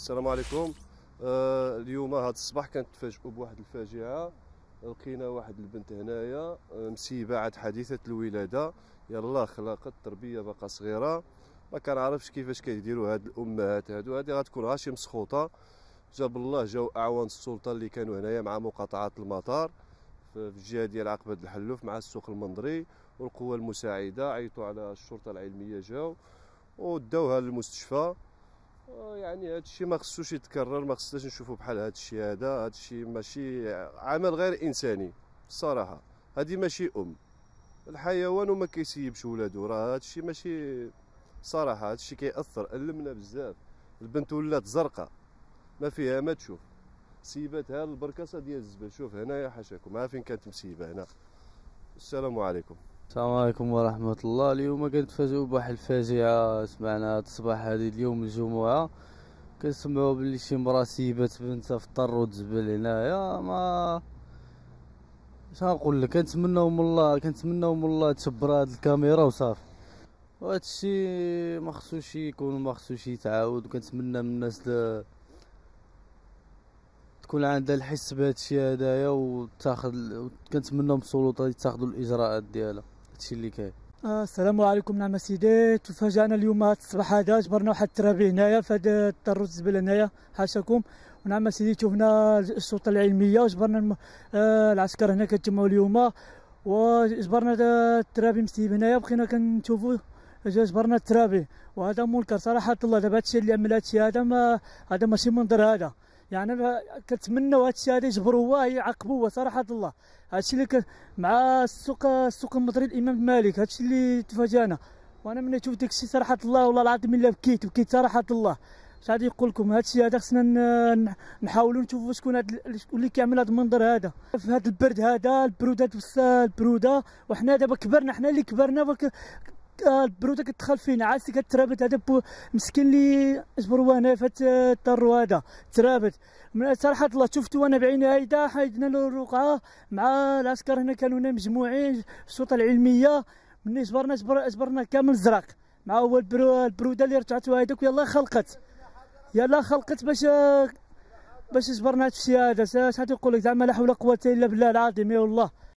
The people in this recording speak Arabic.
السلام عليكم آه، اليوم هذا الصباح كنتفاجئوا بواحد الفاجعه لقينا واحد البنت هنايا آه، مسيبه عاد حديثه الولاده يلا خلقت تربيه باقا صغيره ما كنعرفش كيفاش كيديروا هاد الامهات هادو هادي غتكون غاشي مسخوطه جاب الله جاو اعوان السلطه اللي كانوا هنايا مع مقاطعه المطار في الجهه ديال عقبه الحلوف مع السوق المنظري والقوى المساعده عيطوا على الشرطه العلميه جاو وداوها للمستشفى يعني هذا الشيء ما خصوش يتكرر ما خصناش نشوفوا بحال هذا الشيء هذا هذا الشيء ماشي عمل غير انساني الصراحه هذه ماشي ام الحيوان وما كيسيبش ولادو راه هذا الشيء ماشي صراحه هذا الشيء كيأثر ألمنا بزاف البنت ولات زرقاء ما فيها ما تشوف سيباتها البركاسه ديال الزبل شوف هنايا حاشاكم فين كانت مسيبه هنا السلام عليكم السلام عليكم ورحمة الله اليوم كنتفاجئوا بواحد الفاجعة هاد الصباح هذه اليوم الجمعة كنسمعو بلي شي مرا سيبات بنتها في الطر وتزبل هنايا ما شنقول لك كنتمناو من الله كنتمناو من الله تشبر هاد الكاميرا وصافي وهادشي ما خصوش يكون ما خصوش يتعاود وكنتمنى من الناس ل... تكون عندها الحس بهادشي هدايا وتاخد كنتمناو من السلطات يتاخدو الاجراءات ديالها داكشي اللي كاين آه، السلام عليكم نعم سيدي تفاجئنا اليوم هذا الصباح هذا جبرنا واحد الترابي هنايا في هذا الطر الزبل هنايا حاشاكم ونعم سيدي شفنا السلطه العلميه وجبرنا آه، العسكر هنا كتجمعوا اليوم وجبرنا الترابي مسيب هنايا بقينا كنشوفوا جبرنا الترابي وهذا منكر صراحه الله دابا هادشي اللي عمل هادشي هذا ما هذا ماشي منظر هذا يعني كنتمناو هادشي هذا هو يعاقبوه صراحه الله هادشي اللي مع السوق السوق المصري الامام مالك هادشي اللي تفاجانا وانا ملي نشوف داكشي صراحه الله والله العظيم الا بكيت بكيت صراحه الله اش غادي نقول لكم هادشي هذا خصنا نحاولوا نشوفوا شكون هاد اللي كيعمل هاد المنظر هذا في هاد البرد هذا البروده البروده وحنا دابا كبرنا حنا اللي كبرنا البروده كتدخل فينا عاد كترابط هذا مسكين اللي جبروا هنا فات الضر هذا ترابط من صراحه الله شفتو انا بعيني هيدا حيدنا له الرقعه مع العسكر هنا كانوا هنا مجموعين السلطه العلميه مني جبرنا جبر جبرنا كامل الزرق مع هو البروده اللي رجعت هذوك يلاه خلقت يلاه خلقت باش باش جبرنا الشيء هذا شحال تقول لك زعما لا حول ولا قوه الا بالله العظيم يا والله